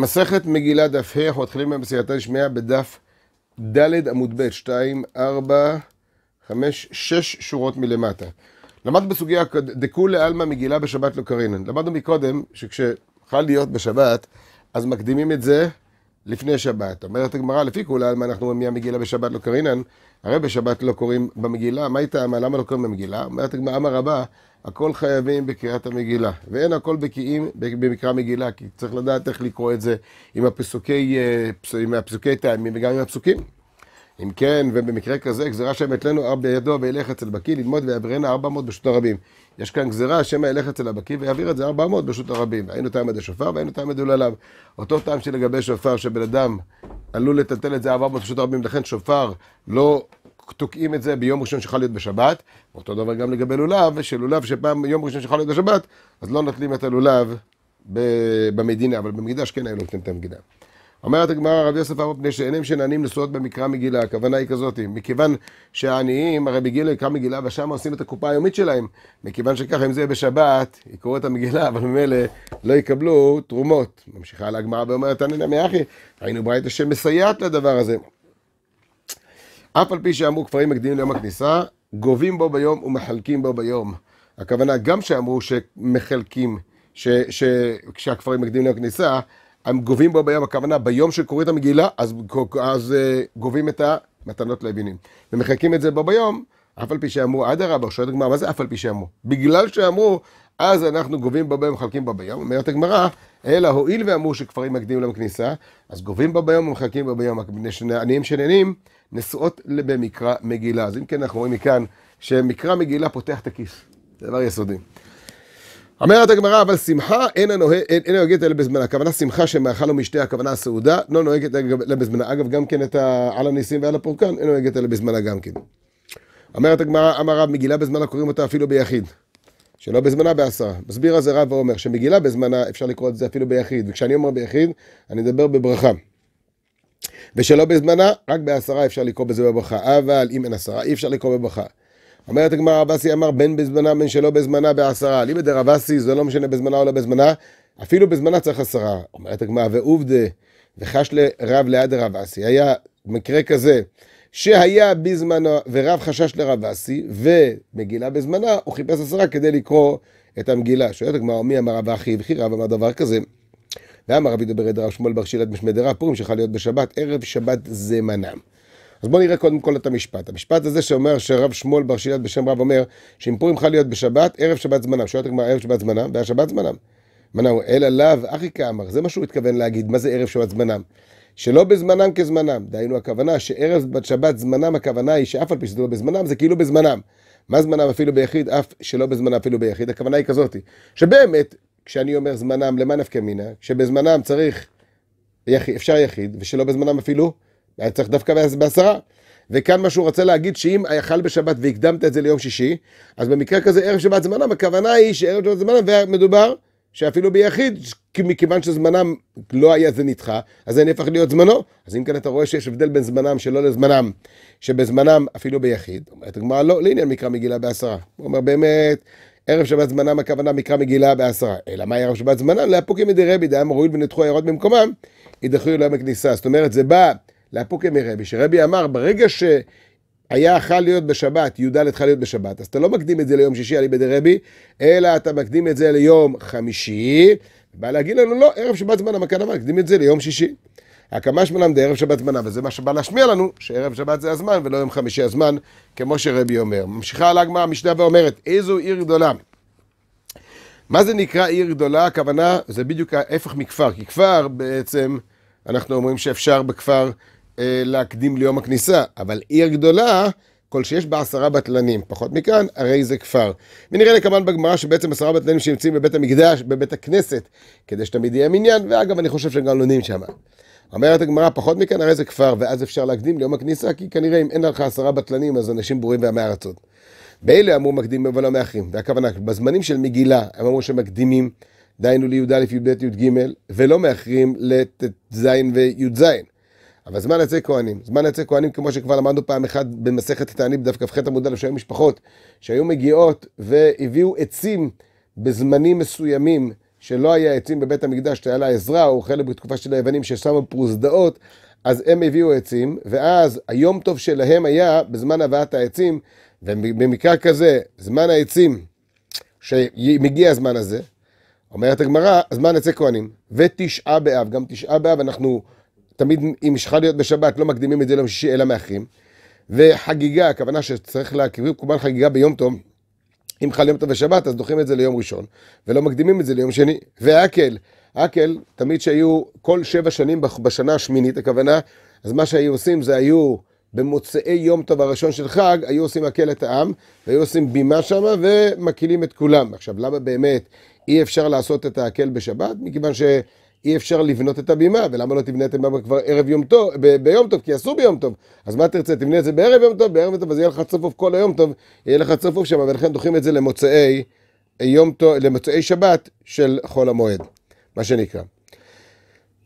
מסכת מגילה דף ה', אנחנו מתחילים במסייעתא לשמיעה בדף ד' עמוד ב', 2, 4, 5, 6 שורות מלמטה. למדנו בסוגיה דכולי עלמא מגילה בשבת לא קרינן. למדנו מקודם שכשחל להיות בשבת, אז מקדימים את זה לפני שבת. אומרת הגמרא, לפי כולי עלמא אנחנו רואים מהמגילה בשבת לא קרינן, הרי בשבת לא קוראים במגילה, מה היא טעמה? למה לא קוראים במגילה? אומרת הגמרא, אמר רבה, הכל חייבים בקריאת המגילה, ואין הכל בקיאים במקרא מגילה, כי צריך לדעת איך לקרוא את זה עם הפסוקי, אה, עם הפסוקי טעמים וגם עם הפסוקים. אם כן, ובמקרה כזה, גזירה שם את לנו ארבע בידו וילך אצל בקיא ללמוד ויעבירנה ארבע מאות ברשות הרבים. יש כאן גזירה, שמא ילך אצל הבקיא ויעביר את זה ארבע מאות ברשות הרבים. היינו טעם עד שופר והיינו טעם עד עולליו. אותו טעם שלגבי שופר, שבן אדם עלול לטלטל את זה ארבע מאות ברשות הרבים, לכן שופר לא תוקעים את זה ביום ראשון שיכול להיות בשבת, אותו דבר גם לגבי לולב, שלולב שפעם יום ראשון שיכול להיות בשבת, אז לא נוטלים את הלולב במדינה, אבל במקדש כן היו נותנים את המדינה. אומרת הגמרא, רב יוסף אמר, פני שאינם שנענים נשואות במקרא מגילה, הכוונה היא כזאת, מכיוון שהעניים, הרי בגיל יקרא מגילה ושם עושים את הקופה היומית שלהם, מכיוון שככה, אם זה יהיה בשבת, יקראו את המגילה, אבל ממילא לא יקבלו תרומות. ממשיכה על הגמרא ואומרת, ענינא מאחי, היינו בריית השם מסייעת לדבר הזה. אף על פי שאמרו כפרים מקדימים ליום הכניסה, גובים בו ביום ומחלקים בו ביום. הכוונה גם שאמרו שמחלקים, שכשהכפרים מקדימים ליום הכניסה, הם גובים בו ביום, הכוונה ביום שקוראים את המגילה, אז, אז uh, גובים את המתנות ליבינים. ומחלקים את זה בו ביום, אף על פי שאמרו, אדרבה, שואלת הגמרא, מה זה אף על פי שאמרו? בגלל שאמרו, אז אנחנו גובים בו ביום, מחלקים בו ביום. אומרת הגמרא, אלא הואיל ואמרו שכפרים מקדימים ליום הכניסה, אז גובים בו ביום ומחלקים בו ביום, מפני שנעניים שנהנים, נשואות במקרא מגילה. אז אם כן, אנחנו רואים מכאן שמקרא מגילה פותח את הכיס. זה דבר יסודי. אומרת הגמרא, אבל שמחה אינה נוהגת אלא בזמנה. הכוונה שמחה שמאכל ומשתה, הכוונה הסעודה, לא נוהגת אלא בזמנה. אגב, גם כן את ה... על הניסים ועל הפורקן, אין נוהגת אלא בזמנה גם כן. אומרת הגמרא, אמר רב, מגילה בזמנה קוראים אותה אפילו ביחיד. שלא בזמנה בעשרה. מסביר אז הרב ואומר שמגילה בזמנה, אפשר לקרוא את זה אפילו ביחיד. וכשאני אומר ביחיד, אני אדבר בברכה. ושלא בזמנה, רק בעשרה אפשר לקרוא בזה בברכה, אבל אם אין עשרה אי אפשר לקרוא בברכה. אומרת הגמרא רב אסי אמר בין בזמנה בין שלא בזמנה בעשרה, ליבא רב אסי זה לא משנה בזמנה או לא בזמנה, אפילו בזמנה צריך עשרה. אומרת הגמרא ועובדה וחש לרב ליד רב אסי, היה מקרה כזה שהיה בזמנו ורב חשש לרב אסי ומגילה בזמנה, הוא חיפש עשרה כדי לקרוא את המגילה. שואלת הגמרא מי אמר רב אחי וכי רב אמר דבר כזה ואמר רבי דבר רב שמואל בר שילת משמי דרב, פורים שיכול להיות בשבת, ערב שבת זה מנם. אז בואו נראה קודם כל את המשפט. המשפט הזה שאומר שרב שמואל בר שילת בשם רב אומר, שאם פורים חל להיות בשבת, ערב שבת זמנם. שואלת הגמרא ערב שבת זמנם, והשבת זמנם. הוא אלא לאו אחי כאמר, זה מה שהוא התכוון להגיד, מה זה ערב שבת זמנם? שלא בזמנם כזמנם, דהיינו הכוונה שערב שבת זמנם, הכוונה היא שאף על פי שזה לא בזמנם, זה כאילו בזמנם. מה זמנם אפילו ביחיד, אף שלא בזמנם אפילו ביחיד, הכוונה היא כזאתי, שבאמת כשאני אומר זמנם, למה נפקא מינה? כשבזמנם צריך, יחיד, אפשר יחיד, ושלא בזמנם אפילו, היה צריך דווקא בעשרה. וכאן מה שהוא רצה להגיד, שאם יאכל בשבת והקדמת את זה ליום שישי, אז במקרה כזה ערב שבת זמנם, הכוונה היא שערב שבת זמנם, ומדובר שאפילו ביחיד, מכיוון שזמנם לא היה זה נדחה, אז זה נהפך להיות זמנו. אז אם כאן אתה רואה שיש הבדל בין זמנם שלא לזמנם, שבזמנם אפילו ביחיד, אומרת הגמרא לא, לעניין לא מקרא מגילה בעשרה. הוא אומר באמת, ערב שבת זמנם הכוונה מקרא מגילה בעשרה. אלא מה ערב שבת זמנם? להפוקי מדי רבי, דהם הואיל ונדחו הערות במקומם, ידחו אליהם הכניסה. זאת אומרת, זה בא להפוקי מרבי, שרבי אמר, ברגע שהיה חל להיות בשבת, י"ד חל להיות בשבת, אז אתה לא מקדים את זה ליום שישי, על איבדי רבי, אלא אתה מקדים את זה ליום חמישי. בא להגיד לנו, לא, ערב שבת זמנם הכוונה מקדים את זה ליום שישי. הקמ"ש מלמדי ערב שבת מנה, וזה מה שבא להשמיע לנו, שערב שבת זה הזמן ולא יום חמישי הזמן, כמו שרבי אומר. ממשיכה על הגמרא המשנה ואומרת, איזו עיר גדולה. מה זה נקרא עיר גדולה? הכוונה, זה בדיוק ההפך מכפר, כי כפר בעצם, אנחנו אומרים שאפשר בכפר אה, להקדים ליום הכניסה, אבל עיר גדולה, כל שיש בה עשרה בטלנים, פחות מכאן, הרי זה כפר. ונראה לי כמובן בגמרא שבעצם עשרה בטלנים שנמצאים בבית המקדש, בבית הכנסת, כדי שתמיד יהיה מניין, ואגב, אני חושב שהם גם לומדים שם. אומרת הגמרא, פחות מכאן הרי זה כפר, ואז אפשר להקדים ליום הכניסה, כי כנראה אם אין לך עשרה בטלנים, אז אנשים ברורים ועמי ארצות. באלה אמרו מקדימים אבל לא מאחרים, והכוונה, בזמנים של מגילה, הם אמרו שמקדימים, דהיינו לי"א, י"ב, י"ג, ולא מאחרים לט"ז וי"ז. אבל זמן יצא כהנים, זמן יצא כהנים, כמו שכבר למדנו פעם אחת במסכת תענית, דף כ"ח עמוד א', שהיו משפחות שהיו מגיעות והביאו עצים בזמנים מסוימים שלא היה עצים בבית המקדש, שהיה לה עזרה, או חלק בתקופה של היוונים ששמו פרוסדאות, אז הם הביאו עצים, ואז היום טוב שלהם היה בזמן הבאת העצים, ובמקרה כזה, זמן העצים, שמגיע הזמן הזה, אומרת הגמרא, זמן עצי כהנים, ותשעה באב, גם תשעה באב אנחנו תמיד, אם יש להיות בשבת, לא מקדימים את זה ליום שישי אלא מאחרים, וחגיגה, הכוונה שצריך להקריב קורבן חגיגה ביום טוב, אם חל יום טוב ושבת, אז דוחים את זה ליום ראשון, ולא מקדימים את זה ליום שני. והאקל, האקל, תמיד שהיו כל שבע שנים בשנה השמינית, הכוונה, אז מה שהיו עושים זה היו במוצאי יום טוב הראשון של חג, היו עושים מקל את העם, והיו עושים בימה שמה ומקהילים את כולם. עכשיו, למה באמת אי אפשר לעשות את האקל בשבת? מכיוון ש... אי אפשר לבנות את הבימה, ולמה לא תבנה את הבימה כבר ערב יום טוב, ב- ביום טוב, כי אסור ביום טוב. אז מה תרצה, תבנה את זה בערב יום טוב, בערב יום טוב, אז יהיה לך צפוף כל היום טוב, יהיה לך צפוף שם, ולכן דוחים את זה למוצאי, יום טוב, למוצאי שבת של חול המועד, מה שנקרא.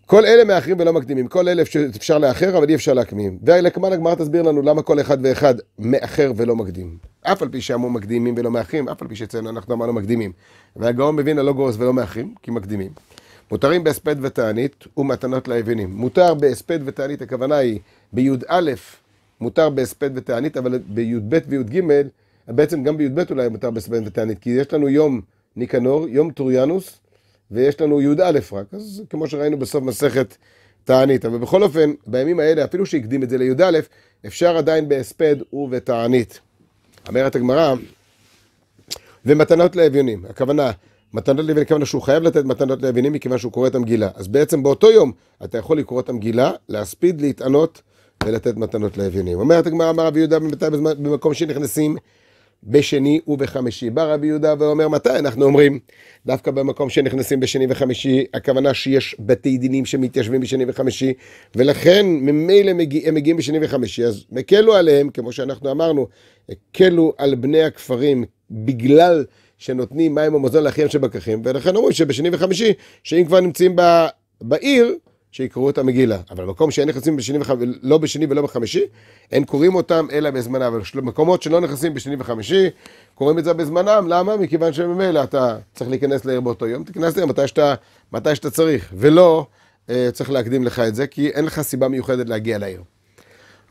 כל אלה מאחרים ולא מקדימים, כל אלה אפשר לאחר אבל אי אפשר להקדים. ולקמן הגמרא תסביר לנו למה כל אחד ואחד מאחר ולא מקדים. אף על פי שאמרו מקדימים ולא מאחרים, אף על פי שאצלנו אנחנו אמרנו מקדימים. והגאון מבין הלא גורס ולא מאחרים, כי מקדימים. מותרים בהספד ותענית ומתנות לאבינים. מותר בהספד ותענית, הכוונה היא בי"א מותר בהספד ותענית, אבל בי"ב וי"ג, בעצם גם בי"ב אולי מותר בהספד ותענית, כי יש לנו יום ניקנור, יום טוריאנוס, ויש לנו י"א רק, אז כמו שראינו בסוף מסכת תענית. אבל בכל אופן, בימים האלה, אפילו שהקדים את זה לי"א, אפשר עדיין בהספד ובתענית. אומרת הגמרא, ומתנות לאביונים, הכוונה מתנות לוי מכיוון שהוא חייב לתת מתנות לאבינים מכיוון שהוא קורא את המגילה. אז בעצם באותו יום אתה יכול לקרוא את המגילה, להספיד, להתענות ולתת מתנות לאבינים. אומרת הגמרא, אמר רבי יהודה מתי במקום שנכנסים בשני ובחמישי. בא רבי יהודה ואומר, מתי אנחנו אומרים? דווקא במקום שנכנסים בשני וחמישי, הכוונה שיש בתי דינים שמתיישבים בשני וחמישי, ולכן ממילא הם, מגיע, הם מגיעים בשני וחמישי, אז הקלו עליהם, כמו שאנחנו אמרנו, הקלו על בני הכפרים בגלל... שנותנים מים ומזון לאחיהם שבככים, ולכן אומרים שבשני וחמישי, שאם כבר נמצאים ב, בעיר, שיקראו את המגילה. אבל במקום שאין נכנסים בשני וחמישי, לא בשני ולא בחמישי, אין קוראים אותם אלא בזמנם. אבל מקומות שלא נכנסים בשני וחמישי, קוראים את זה בזמנם, למה? מכיוון שממילא אתה צריך להיכנס לעיר באותו יום, תיכנס לעיר מתי שאתה, מתי שאתה צריך, ולא אה, צריך להקדים לך את זה, כי אין לך סיבה מיוחדת להגיע לעיר.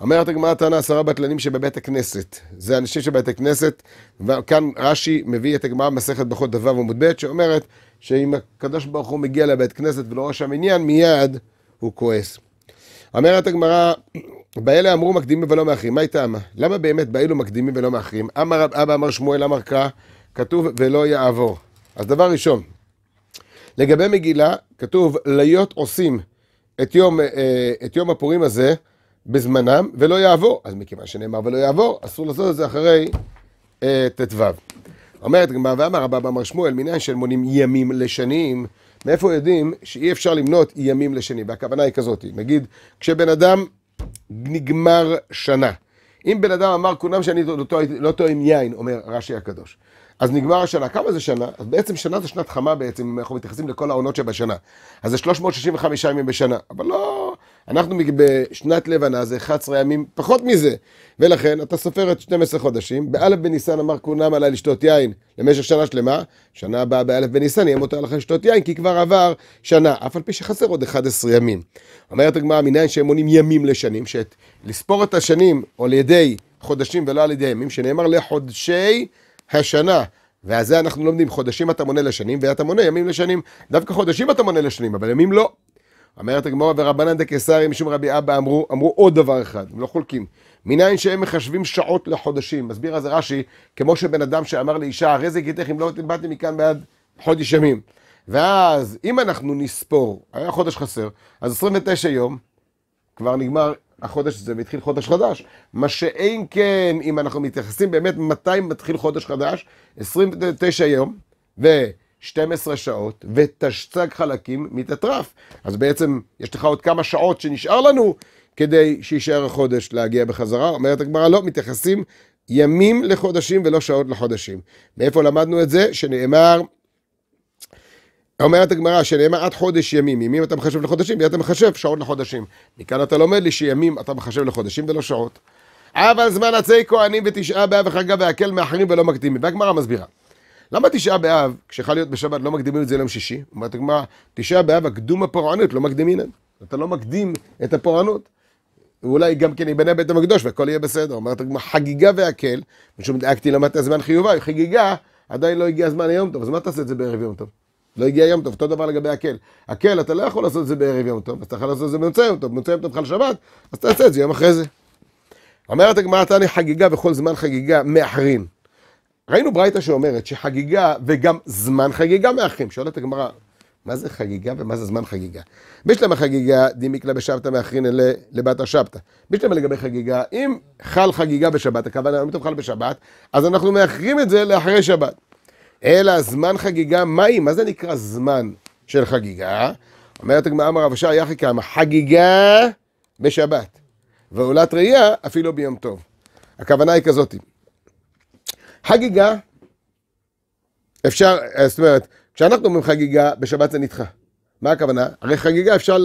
אומרת הגמרא תנא עשרה בטלנים שבבית הכנסת. זה אנשים שבבית הכנסת, וכאן רש"י מביא את הגמרא במסכת ברכות דו עמוד ב', שאומרת שאם הקדוש ברוך הוא מגיע לבית כנסת ולא רואה שם עניין, מיד הוא כועס. אומרת הגמרא, באלה אמרו מקדימים ולא מאחרים, מה היא טעמה? למה באמת באלו מקדימים ולא מאחרים? אמר אבא אמר שמואל אמר קרא, כתוב ולא יעבור. אז דבר ראשון, לגבי מגילה, כתוב להיות עושים את יום, אה, את יום הפורים הזה, בזמנם ולא יעבור. אז מכיוון שנאמר ולא יעבור, אסור לעשות את זה אחרי אה, ט"ו. אומרת גמרא ואמר רבא אמר שמואל, מניין של מונים ימים לשנים, מאיפה יודעים שאי אפשר למנות ימים לשנים? והכוונה היא כזאת, נגיד, כשבן אדם נגמר שנה. אם בן אדם אמר כולם שאני לא, לא טועם יין, אומר רש"י הקדוש, אז נגמר השנה. כמה זה שנה? אז בעצם שנה זה שנת חמה בעצם, אם אנחנו מתייחסים לכל העונות שבשנה. אז זה 365 ימים בשנה, אבל לא, אנחנו בשנת לבנה זה 11 ימים, פחות מזה. ולכן, אתה סופר את 12 חודשים, באלף בניסן אמר כונם עליי לשתות יין למשך שנה שלמה, שנה הבאה באלף בניסן יהיה מותר לך לשתות יין, כי כבר עבר שנה, אף על פי שחסר עוד 11 ימים. אומרת הגמרא, מניין שהם מונים ימים לשנים, שלספור את השנים או על ידי חודשים ולא על ידי ימים, שנאמר לחודשי השנה. ועל זה אנחנו לומדים, חודשים אתה מונה לשנים, ואתה מונה ימים לשנים. דווקא חודשים אתה מונה לשנים, אבל ימים לא. אומרת הגמורה ורבנן דקיסרי משום רבי אבא אמרו, אמרו עוד דבר אחד, הם לא חולקים. מניין שהם מחשבים שעות לחודשים. מסביר אז רש"י, כמו שבן אדם שאמר לאישה, הרי זה גיתך אם לא באתי מכאן בעד חודש ימים. ואז אם אנחנו נספור, היה חודש חסר, אז 29 יום, כבר נגמר החודש הזה והתחיל חודש חדש. מה שאין כן, אם אנחנו מתייחסים באמת מתי מתחיל חודש חדש, 29 יום, ו... 12 שעות, ותשצג חלקים מתאטרף. אז בעצם יש לך עוד כמה שעות שנשאר לנו כדי שיישאר החודש להגיע בחזרה. אומרת הגמרא, לא, מתייחסים ימים לחודשים ולא שעות לחודשים. מאיפה למדנו את זה? שנאמר... אומרת הגמרא שנאמר עד חודש ימים, ימים אתה מחשב לחודשים, ואתה מחשב שעות לחודשים. מכאן אתה לומד לי שימים אתה מחשב לחודשים ולא שעות. אבל זמן עצי כהנים ותשעה באב וחגה והקל מאחרים ולא מקדימים. והגמרא מסבירה. למה תשעה באב, כשחל להיות בשבת, לא מקדימים את זה ליום שישי? אומרת הגמרא, תשעה באב הקדום הפורענות, לא מקדימים את זה. אתה לא מקדים את הפורענות. ואולי גם כן ייבנה בית המקדוש והכל יהיה בסדר. אומרת הגמרא, חגיגה והקל, משום דאגתי למדת זמן חיובה, חגיגה, עדיין לא הגיע זמן היום טוב, אז מה תעשה את זה בערב יום טוב? לא הגיע יום טוב, אותו דבר לגבי הקל. הקל, אתה לא יכול לעשות את זה בערב יום טוב, אז אתה יכול לעשות את זה במוצאי יום טוב, במוצאי יום טוב חל שבת, אז תעשה את זה יום אחרי זה. אומרת הגמרא, תעני חגיגה וכל זמן חגיגה מאחרים. ראינו ברייתא שאומרת שחגיגה וגם זמן חגיגה מאחרים. שואלת הגמרא, מה זה חגיגה ומה זה זמן חגיגה? בשלמה חגיגה דימיק לה בשבתא מאחרין לבת השבתא. בשלמה לגבי חגיגה, אם חל חגיגה בשבת, הכוונה יום טוב חל בשבת, אז אנחנו מאחרים את זה לאחרי שבת. אלא זמן חגיגה, מהי? מה זה נקרא זמן של חגיגה? אומרת הגמרא אמר רב אשר יחי כמה, חגיגה בשבת, ועולת ראייה אפילו ביום טוב. הכוונה היא כזאתי. חגיגה, אפשר, אה, זאת אומרת, כשאנחנו אומרים חגיגה, בשבת זה נדחה. מה הכוונה? הרי חגיגה אפשר,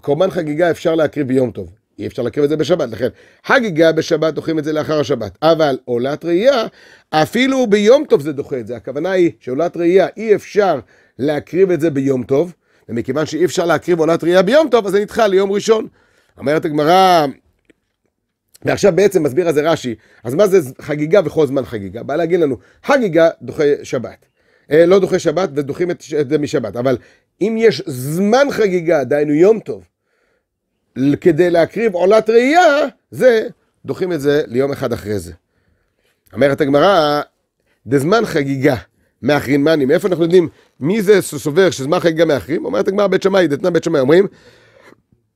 קורבן חגיגה אפשר להקריב ביום טוב. אי אפשר להקריב את זה בשבת, לכן חגיגה בשבת דוחים את זה לאחר השבת. אבל עולת ראייה, אפילו ביום טוב זה דוחה את זה. הכוונה היא שעולת ראייה אי אפשר להקריב את זה ביום טוב, ומכיוון שאי אפשר להקריב עולת ראייה ביום טוב, אז זה נדחה ליום ראשון. אומרת הגמרא, ועכשיו בעצם מסביר על זה רש"י, אז מה זה חגיגה וכל זמן חגיגה? בא להגיד לנו, חגיגה דוחה שבת. אה, לא דוחה שבת ודוחים את זה משבת, אבל אם יש זמן חגיגה, דהיינו יום טוב, כדי להקריב עולת ראייה, זה, דוחים את זה ליום אחד אחרי זה. אומרת הגמרא, דזמן חגיגה מאחרים מאני, מאיפה אנחנו יודעים מי זה סובר שזמן חגיגה מאחרים? אומרת הגמרא בית שמאי, דתנא בית שמאי, אומרים,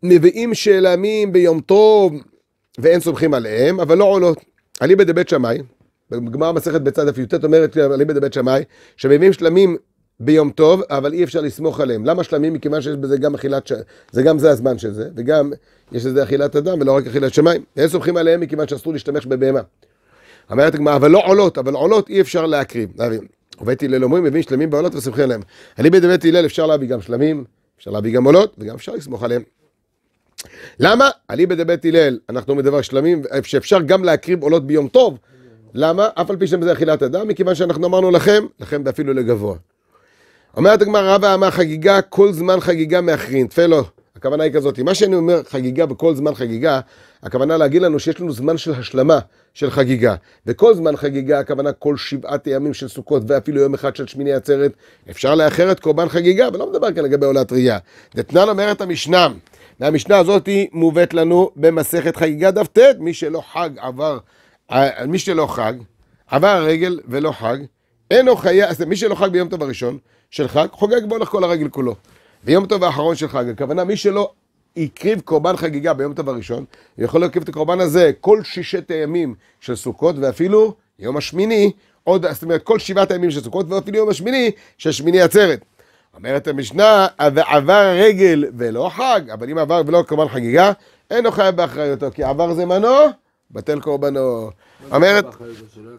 נביאים שאלה שאלמים ביום טוב, ואין סומכים עליהם, אבל לא עולות. אליבא דבית שמאי, בגמר מסכת בצד דף י"ט אומרת אליבא דבית שמאי, שמביאים שלמים ביום טוב, אבל אי אפשר לסמוך עליהם. למה שלמים? מכיוון שיש בזה גם אכילת, ש... זה גם זה הזמן של זה, וגם יש לזה אכילת אדם ולא רק אכילת שמיים. אין סומכים עליהם מכיוון שאסור להשתמש בבהמה. אומרת הגמרא, אבל לא עולות, אבל עולות אי אפשר להקריב. ובית הלל אומרים, מביאים שלמים בעולות וסומכים עליהם. אליבא דבית הלל אפשר להביא גם שלמים, אפשר להביא גם עולות, וגם אפשר לסמוך עליהם. למה? אליבא דבית הלל, אנחנו מדבר שלמים, שאפשר גם להקריב עולות ביום טוב. למה? אף על פי שזה אכילת אדם, מכיוון שאנחנו אמרנו לכם, לכם ואפילו לגבוה. אומרת הגמרא, רבא אמר חגיגה, כל זמן חגיגה מאחרין, תפלו. לא. הכוונה היא כזאת, מה שאני אומר חגיגה וכל זמן חגיגה, הכוונה להגיד לנו שיש לנו זמן של השלמה של חגיגה. וכל זמן חגיגה, הכוונה כל שבעת הימים של סוכות ואפילו יום אחד של שמיני עצרת, אפשר לאחר את קורבן חגיגה, ולא מדבר כאן לגבי עולת ראייה. דתנן אומרת המשנה, והמשנה הזאת היא מובאת לנו במסכת חגיגה דף ט', מי שלא חג עבר, אה, מי שלא חג, עבר הרגל ולא חג, אינו אז מי שלא חג ביום טוב הראשון של חג, חוגג בו לך כל הרגל כולו. ויום טוב האחרון של חג, הכוונה מי שלא הקריב קורבן חגיגה ביום טוב הראשון, יכול להקריב את הקורבן הזה כל ששת הימים של סוכות, ואפילו יום השמיני, עוד, זאת אומרת, כל שבעת הימים של סוכות, ואפילו יום השמיני של שמיני עצרת. אומרת המשנה, עבר רגל ולא חג, אבל אם עבר ולא קורבן חגיגה, אין הוא חייב באחריותו, כי עבר זמנו, בטל קורבנו. אומרת,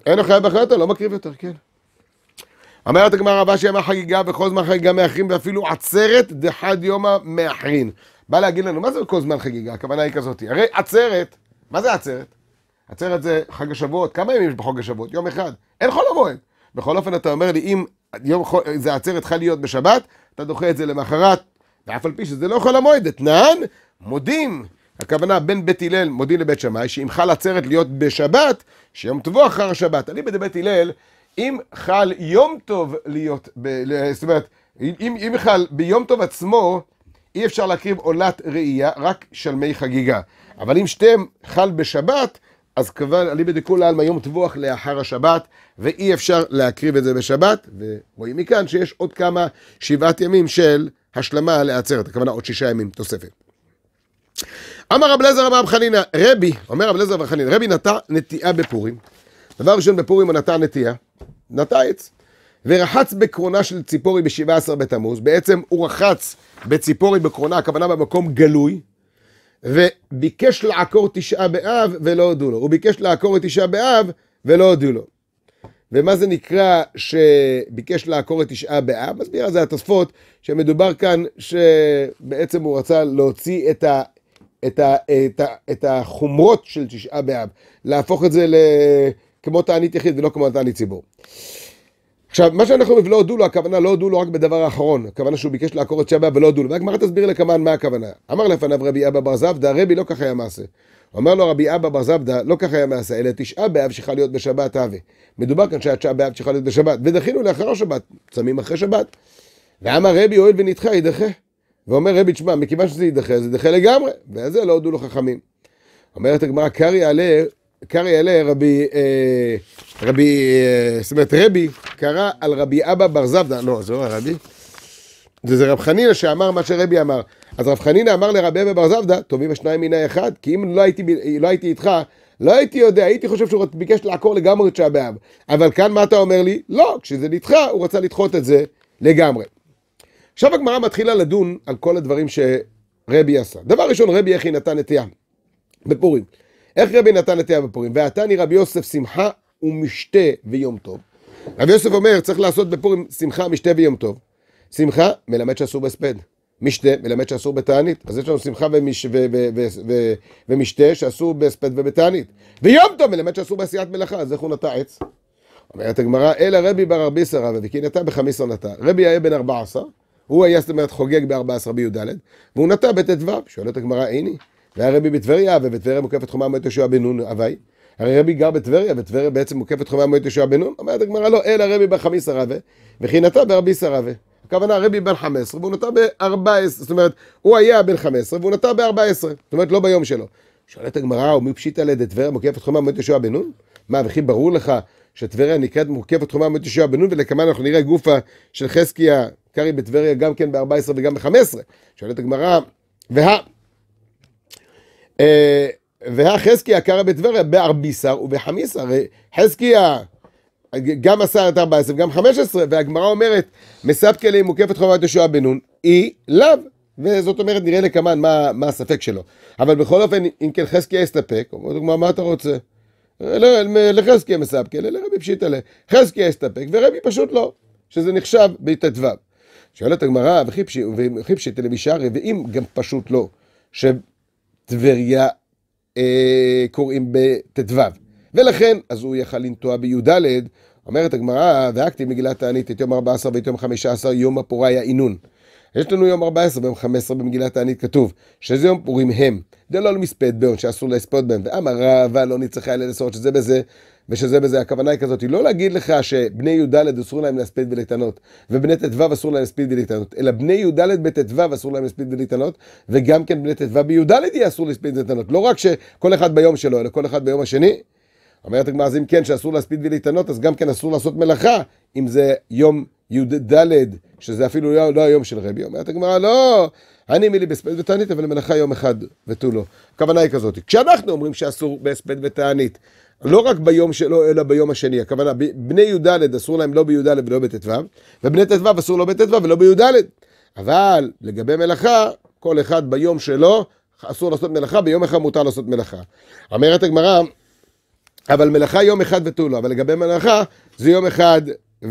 אין הוא חייב באחריותו, לא מקריב יותר, כן. אומרת הגמרא רבה שימי חגיגה וכל זמן חגיגה מאחרים ואפילו עצרת דחד יומא מאחרין. בא להגיד לנו, מה זה כל זמן חגיגה? הכוונה היא כזאת. הרי עצרת, מה זה עצרת? עצרת זה חג השבועות, כמה ימים יש בחג השבועות? יום אחד. אין חול המועד. בכל אופן, אתה אומר לי, אם יום חול, זה עצרת צריכה להיות בשבת, אתה דוחה את זה למחרת, ואף על פי שזה לא חול המועד, אתנן, מודים, הכוונה בין בית הלל מודים לבית שמאי, שאם חל עצרת להיות בשבת, שיום טובו אחר השבת. אני בבית הלל, אם חל יום טוב להיות, ב, זאת אומרת, אם, אם חל ביום טוב עצמו, אי אפשר להקריב עולת ראייה, רק שלמי חגיגה. אבל אם שתיהם חל בשבת, אז כבר אליבא דכולי עלמא יום טבוח לאחר השבת, ואי אפשר להקריב את זה בשבת, ורואים מכאן שיש עוד כמה שבעת ימים של השלמה לעצרת, הכוונה עוד שישה ימים תוספת. אמר רב אלעזר אברהם חנינא, רבי, אומר רב אלעזר אברהם חנינא, רבי נטע נטיעה בפורים. דבר ראשון, בפורים הוא נטע נטיעה, נטע עץ, ורחץ בקרונה של ציפורי ב-17 בתמוז, בעצם הוא רחץ בציפורי בקרונה, הכוונה במקום גלוי, וביקש לעקור תשעה באב ולא הודו לו. הוא ביקש לעקור את תשעה באב ולא הודו לו. ומה זה נקרא שביקש לעקור את תשעה באב? מסביר על זה התוספות שמדובר כאן שבעצם הוא רצה להוציא את, ה, את, ה, את, ה, את החומרות של תשעה באב, להפוך את זה ל... כמו תענית יחיד ולא כמו תענית ציבור. עכשיו, מה שאנחנו אומרים, לא הודו לו, הכוונה לא הודו לו רק בדבר האחרון, הכוונה שהוא ביקש לעקור את שבא ולא הודו לו, והגמרא תסביר לקמן מה הכוונה. אמר לפניו רבי אבא בר זבדא, רבי לא ככה היה מעשה. אומר לו רבי אבא בר זבדא, לא ככה היה מעשה, אלא תשעה באב שצריכה להיות בשבת הווה. מדובר כאן שהתשעה באב צריכה להיות בשבת, ודחינו לאחר השבת, צמים אחרי שבת. ואמר רבי, הואיל ונדחה, יידחה. ואומר רבי, תשמע, מכיוון שזה יידחה, זה יידחה לגמרי, ועל זה לא הודו לו חכמים. אומרת הגמרא, קרעי עליה קרא יעלה רבי, אה, רבי, אה, זאת אומרת רבי, קרא על רבי אבא בר זבדה, לא, זה לא הרבי, זה, זה רב חנינא שאמר מה שרבי אמר. אז רב חנינא אמר לרבי אבא בר זבדה, טובים השניים מן האחד, כי אם לא הייתי, לא הייתי איתך, לא הייתי יודע, הייתי חושב שהוא ביקש לעקור לגמרי את שעה באב. אבל כאן מה אתה אומר לי? לא, כשזה נדחה, הוא רצה לדחות את זה לגמרי. עכשיו הגמרא מתחילה לדון על כל הדברים שרבי עשה. דבר ראשון, רבי איך היא נתן את ים? בפורים. איך רבי נתן את בפורים? ועתני רבי יוסף שמחה ומשתה ויום טוב. רבי יוסף אומר, צריך לעשות בפורים שמחה, משתה ויום טוב. שמחה, מלמד שאסור בהספד. משתה, מלמד שאסור בתענית. אז יש לנו שמחה ומש, ו, ו, ו, ו, ומשתה שאסור בהספד ובתענית. ויום טוב מלמד שאסור בעשיית מלאכה, אז איך הוא נטע עץ? אומרת הגמרא, אלא רבי בר ארבי שרה וכי נטע בחמיסר נטע. רבי היה בן ארבע עשר, הוא היה, זאת אומרת, חוגג בארבע עשר בי"ד, והוא נטע בט"ו. שואלת הגמרא, הנה, והיה רבי בטבריה, ובטבריה מוקפת חומה מועד יהושע בן נון, הווי. הרי רבי גר בטבריה, וטבריה בעצם מוקפת חומה מועד יהושע בן נון. אומרת הגמרא לא, אלא רבי חמיסא רבי, וכי נטע ברבי רבי. הכוונה רבי בן עשרה, והוא נטע ב עשרה, זאת אומרת, הוא היה בן עשרה, והוא נטע בארבע עשרה. זאת אומרת, לא ביום שלו. שואלת הגמרא, ומי פשיטא לדטבריה מוקפת חומה מועד יהושע בן נון? מה, וכי ברור לך שטבריה נקראת מוקפת חומה מועד יהושע בן נון, ולכמה אנחנו נראה גופה של חזקיה קרעי בטבריה גם כן ב-14 וגם ב-15. שואלת הגמרא, אה, והחזקי קרא בטבריה בארביסר ובחמיסר. אה, חזקיה גם עשה את ארבע עשרה וגם חמש עשרה, והגמרא אומרת, מספקה לי מוקפת חובת יהושע בן נון, היא לאו. וזאת אומרת, נראה לכמן מה, מה הספק שלו. אבל בכל אופן, אם כן חזקיה הסתפק, אומרת הגמרא, מה אתה רוצה? לחזקיה מספקה, לרבי פשיטא ל... חזקיה הסתפק, ורבי פשוט לא, שזה נחשב בט"ו. שואלת הגמרא, וכי פשיטלה בשערי, ואם גם פשוט לא, טבריה אה, קוראים בט"ו. ולכן, אז הוא יכל לנטוע בי"ד, אומרת הגמרא, והקתי מגילת תענית את יום 14 ואת יום 15, יום הפורה היה אינון. יש לנו יום 14 ויום 15 במגילת תענית כתוב, שזה יום פורים הם. דלא למספד בעוד שאסור לספוד בהם, ואמר רבה לא נצחה אלה לסורות שזה בזה, ושזה בזה, הכוונה היא כזאת, היא לא להגיד לך שבני י"ד אסור להם להספיד ולהתענות, ובני ט"ו אסור להם להספיד ולהתענות, אלא בני י"ד בט"ו אסור להם להספיד ולהתענות, וגם כן בני ט"ו בי"ד יהיה אסור להספיד ולהתענות. לא רק שכל אחד ביום שלו, אלא כל אחד ביום השני. אומרת הגמרא, אז אם כן, שאסור להספיד ולהתענות, אז גם כן אסור לעשות מלאכה, אם זה יום י"ד, שזה אפילו לא, לא היום של רבי. אומרת הגמרא, לא, אני מילי בהספד ותענית, אבל מלאכה יום אחד ותו לא. הכוונה היא כזאת. כשאנחנו אומרים שאסור בהספד ותענית, לא רק ביום שלו, אלא ביום השני. הכוונה, בני י"ד אסור להם לא בי"ד ולא בט"ו, ובני ט"ו אסור לא בט"ו ולא בי"ד. אבל לגבי מלאכה, כל אחד ביום שלו אסור לעשות מלאכה, ביום אחד מותר לעשות מלאכה. אומרת הגמרא, אבל מלאכה יום אחד ותו לא, אבל לגבי מלאכה זה יום אחד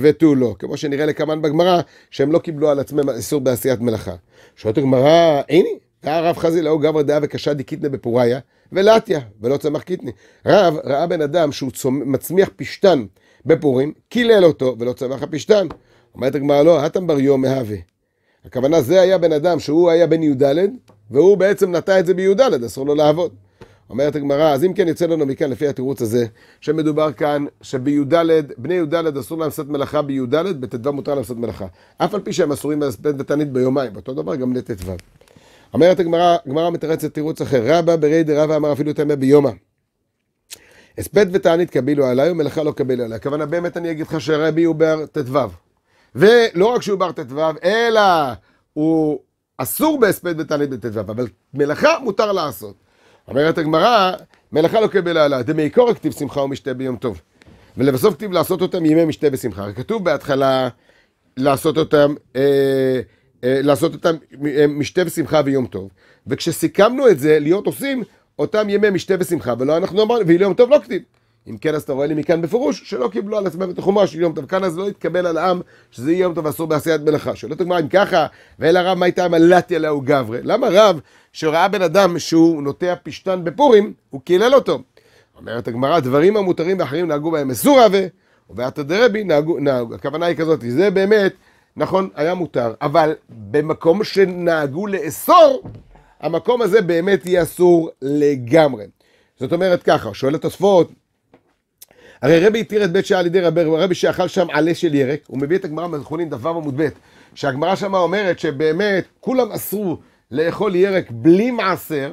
ותו לא. כמו שנראה לקמן בגמרא, שהם לא קיבלו על עצמם איסור בעשיית מלאכה. שואלת הגמרא, הנה, ראה רב חזי לאו גברא דעה וקשה דקיטנה בפוריה ולאטיה, ולא צמח קיטנה. רב ראה בן אדם שהוא צומ... מצמיח פשתן בפורים, קילל אותו ולא צמח הפשתן. אומרת הגמרא לא, התם בר יום מהווה. הכוונה זה היה בן אדם שהוא היה בן י"ד, והוא בעצם נטע את זה בי"ד, אסור לו לעבוד. אומרת הגמרא, אז אם כן יוצא לנו מכאן לפי התירוץ הזה, שמדובר כאן שבי"ד, בני י"ד אסור להם לעשות מלאכה בי"ד, בט"ו מותר להם לעשות מלאכה. אף על פי שהם אסורים לעשות בתנית ביומיים, אותו דבר גם בני ט"ו. אומרת הגמרא, הגמרא מתרצת תירוץ אחר, רבא ברי דרבא אמר אפילו טמא ביומא. הספד ותענית קבילו עליי ומלאכה לא קבילו עליי. הכוונה באמת אני אגיד לך שרבי הוא בר ט"ו. ולא רק שהוא בר ט"ו, אלא הוא אסור בהספד ותענית בט"ו, אבל מלאכה מותר לעשות. אומרת הגמרא, מלאכה לא קבלה עליה, דמעיקור כתיב שמחה ומשתה ביום טוב. ולבסוף כתיב לעשות אותם ימי משתה בשמחה. כתוב בהתחלה לעשות אותם אה, אה, לעשות אותם אה, משתה ושמחה ויום טוב. וכשסיכמנו את זה, להיות עושים אותם ימי משתה ושמחה, ולא אנחנו אמרנו, ויום טוב לא כתיב. אם כן, אז אתה רואה לי מכאן בפירוש, שלא קיבלו על עצמם את החומה של יום טוב. כאן אז לא התקבל על העם שזה יום טוב אסור בעשיית מלאכה. שואלת הגמרא אם ככה, ואל הרב מה הייתה מלאתי עליה הוא גברי. למה רב שראה בן אדם שהוא נוטע פשתן בפורים, הוא קילל אותו. אומרת הגמרא, דברים המותרים ואחרים נהגו בהם מסורה ו... ובעתא דרבי נהגו, נהגו, הכוונה היא כזאת, זה באמת נכון, היה מותר, אבל במקום שנהגו לאסור, המקום הזה באמת יהיה אסור לגמרי. זאת אומרת ככה, שואל התוספות, הרי רבי התיר את בית שעה על ידי רבי, רבי שאכל שם עלה של ירק, הוא מביא את הגמרא מזכונין דו עמוד ב', שהגמרא שמה אומרת שבאמת כולם אסרו לאכול ירק בלי מעשר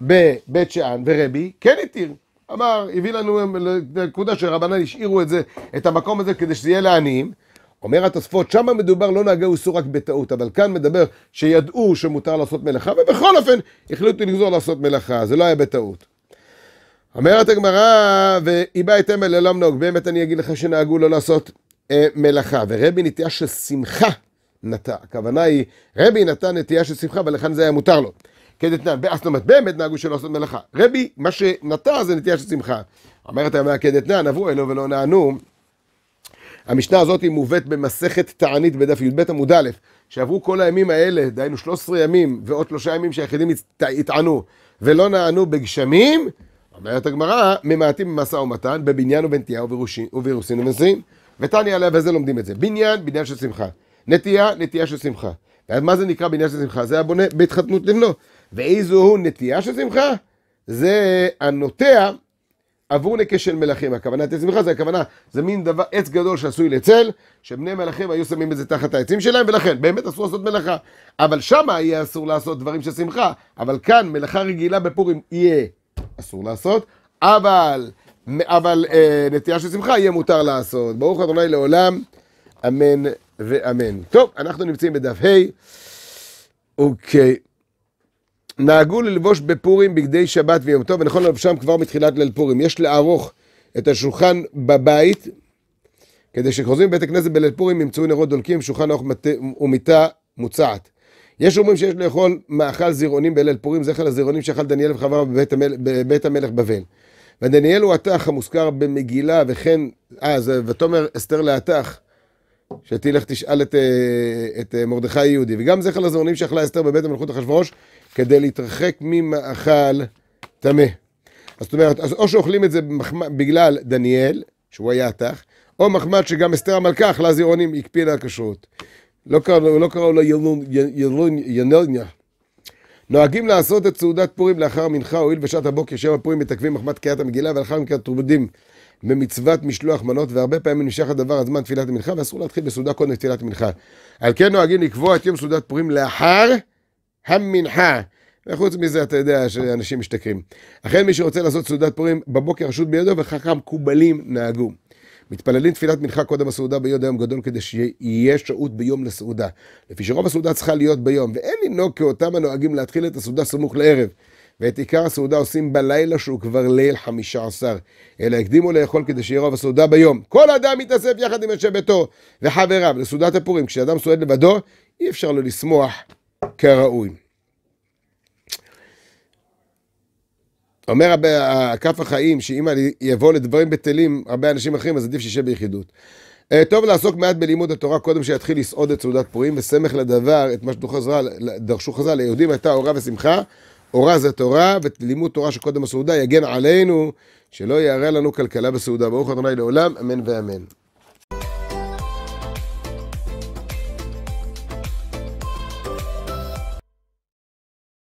בבית שאן, ורבי כן התיר. אמר, הביא לנו אה, נקודה שרבנן השאירו את זה, את המקום הזה כדי שזה יהיה לעניים. אומר התוספות, שמה מדובר לא נהגי איסור רק בטעות, אבל כאן מדבר שידעו שמותר לעשות מלאכה, ובכל אופן החליטו לגזור לעשות מלאכה, זה לא היה בטעות. אומרת הגמרא, ואיבא את אמל לעולם נהוג, באמת אני אגיד לך שנהגו לא לעשות אה, מלאכה, ורבי נטייה של שמחה נטע, הכוונה היא, רבי נטע נטייה של שמחה, ולכן זה היה מותר לו. כדתנן, כן, ואז זאת אומרת, באמת נהגו שלא לעשות מלאכה. רבי, מה שנטע זה נטייה של שמחה. אומרת הגמרא כדי כן, תנא, נבוא אלו ולא נענו. המשנה הזאת היא מובאת במסכת תענית בדף י"ב עמוד א', שעברו כל הימים האלה, דהיינו 13 ימים ועוד שלושה ימים שהיחידים יטענו ולא נענו בגשמים, אומרת הגמרא, ממעטים במשא ומתן, בבניין ובנטייה ובירוסין ובנשיאים. ותניא עליה וזה לומדים את זה. בניין, בניין של שמחה. נטייה, נטייה של שמחה. אז מה זה נקרא בניין של שמחה? זה הבונה בהתחתנות לבנו. ואיזו הוא נטייה של שמחה? זה הנוטע עבור לקשל מלכים, הכוונה עץ צמיחה זה הכוונה, זה מין דבר, עץ גדול שעשוי לצל, שבני מלכים היו שמים את זה תחת העצים שלהם, ולכן באמת אסור לעשות מלאכה. אבל שמה יהיה אסור לעשות דברים של שמחה, אבל כאן מלאכה רגילה בפורים יהיה אסור לעשות, אבל, אבל אה, נטייה של שמחה יהיה מותר לעשות. ברוך ה' לעולם, אמן ואמן. טוב, אנחנו נמצאים בדף ה', אוקיי. נהגו ללבוש בפורים בגדי שבת ויום טוב, ונכון ללבשם כבר מתחילת ליל פורים. יש לערוך את השולחן בבית, כדי שחוזרים בבית הכנסת בליל פורים ימצאו נרות דולקים, שולחן אורך ומיטה מוצעת. יש אומרים שיש לאכול מאכל זירעונים בליל פורים, זכר לזירעונים שאכל דניאל וחברה בבית, המל... בבית המלך בבל. ודניאל הוא התח המוזכר במגילה, וכן, אה, זה ותאמר אסתר להתח, שתלך תשאל את, אה, את אה, מרדכי היהודי. וגם זכר לזרעונים שאכלה אסתר בבית המלכות אחשוורוש, כדי להתרחק ממאכל טמא. אז זאת אומרת, אז או שאוכלים את זה בגלל דניאל, שהוא היה התח, או מחמד שגם אסתר המלכה אכלה זירעונים, הקפידה על כשרות. לא קראו לא קרא לו ינוניה. נוהגים לעשות את סעודת פורים לאחר מנחה, הואיל בשעת הבוקר שבע פורים מתעכבים מחמת קריאת המגילה ולאחר מכן תרבודים. במצוות משלוח מנות, והרבה פעמים נמשך הדבר הזמן תפילת המנחה, ואסור להתחיל בסעודה קודם תפילת המנחה. על כן נוהגים לקבוע את יום סעודת פורים לאחר המנחה. וחוץ מזה, אתה יודע שאנשים משתכרים. אכן, מי שרוצה לעשות סעודת פורים, בבוקר רשות בידו, וככה המקובלים נהגו. מתפללים תפילת מנחה קודם הסעודה ביום היום גדול כדי שיהיה שעות ביום לסעודה. לפי שרוב הסעודה צריכה להיות ביום, ואין לנהוג כאותם הנוהגים להתחיל את הסעודה סמוך לערב. ואת עיקר הסעודה עושים בלילה שהוא כבר ליל חמישה עשר, אלא הקדימו לאכול כדי שיהיה רוב הסעודה ביום. כל אדם מתאסף יחד עם אנשי ביתו וחבריו לסעודת הפורים. כשאדם סועד לבדו, אי אפשר לו לשמוח כראוי. אומר כף החיים, שאם אני אבוא לדברים בטלים, הרבה אנשים אחרים, אז עדיף שישב ביחידות. אה, טוב לעסוק מעט בלימוד התורה קודם שיתחיל לסעוד את סעודת פורים, וסמך לדבר, את מה שדרשו חז"ל, ליהודים הייתה אורה ושמחה, אורה זה תורה, ולימוד תורה שקודם הסעודה יגן עלינו, שלא יערע לנו כלכלה בסעודה. ברוך ה' לעולם, אמן ואמן.